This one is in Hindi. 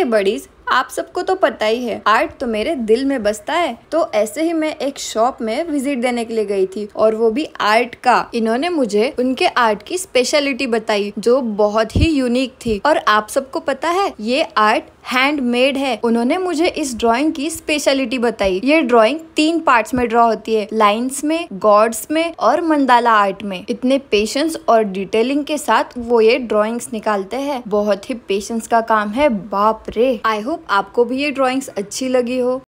हे बड़ीज आप सबको तो पता ही है आर्ट तो मेरे दिल में बसता है तो ऐसे ही मैं एक शॉप में विजिट देने के लिए गई थी और वो भी आर्ट का इन्होंने मुझे उनके आर्ट की स्पेशलिटी बताई जो बहुत ही यूनिक थी और आप सबको पता है ये आर्ट हैंडमेड है उन्होंने मुझे इस ड्राइंग की स्पेशलिटी बताई ये ड्राइंग तीन पार्ट्स में ड्रॉ होती है लाइंस में गॉड्स में और मंदाला आर्ट में इतने पेशेंस और डिटेलिंग के साथ वो ये ड्राइंग्स निकालते हैं बहुत ही पेशेंस का काम है बाप रे आई होप आपको भी ये ड्राइंग्स अच्छी लगी हो